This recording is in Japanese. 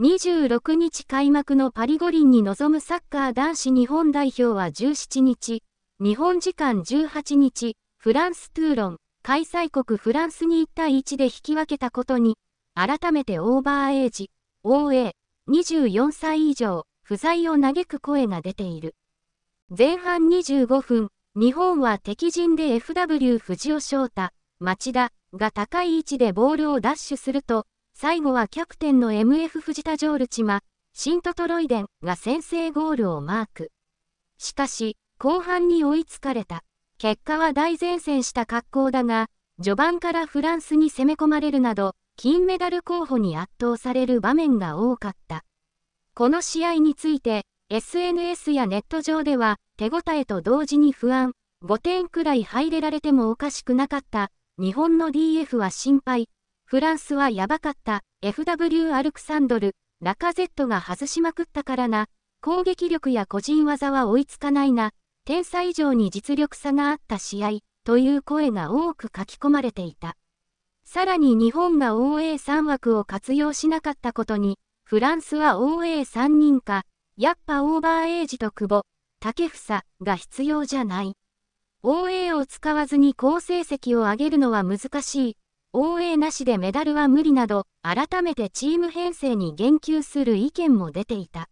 26日開幕のパリ五輪に臨むサッカー男子日本代表は17日、日本時間18日、フランス・トゥーロン、開催国フランスに1対1で引き分けたことに、改めてオーバーエイジ、OA、24歳以上、不在を嘆く声が出ている。前半25分、日本は敵陣で FW 藤尾翔太、町田が高い位置でボールを奪取すると、最後はキャプテンの MF 藤田ジョールチマ、シントトロイデンが先制ゴールをマーク。しかし、後半に追いつかれた。結果は大前線した格好だが、序盤からフランスに攻め込まれるなど、金メダル候補に圧倒される場面が多かった。この試合について、SNS やネット上では、手応えと同時に不安、5点くらい入れられてもおかしくなかった、日本の DF は心配、フランスはやばかった、FW アルクサンドル、ラカゼットが外しまくったからな、攻撃力や個人技は追いつかないな、点差以上に実力差があった試合、という声が多く書き込まれていた。さらに日本が OA3 枠を活用しなかったことに、フランスは OA3 人か、やっぱオーバーエイジと久保、竹房が必要じゃない。OA を使わずに好成績を上げるのは難しい。応援なしでメダルは無理など、改めてチーム編成に言及する意見も出ていた。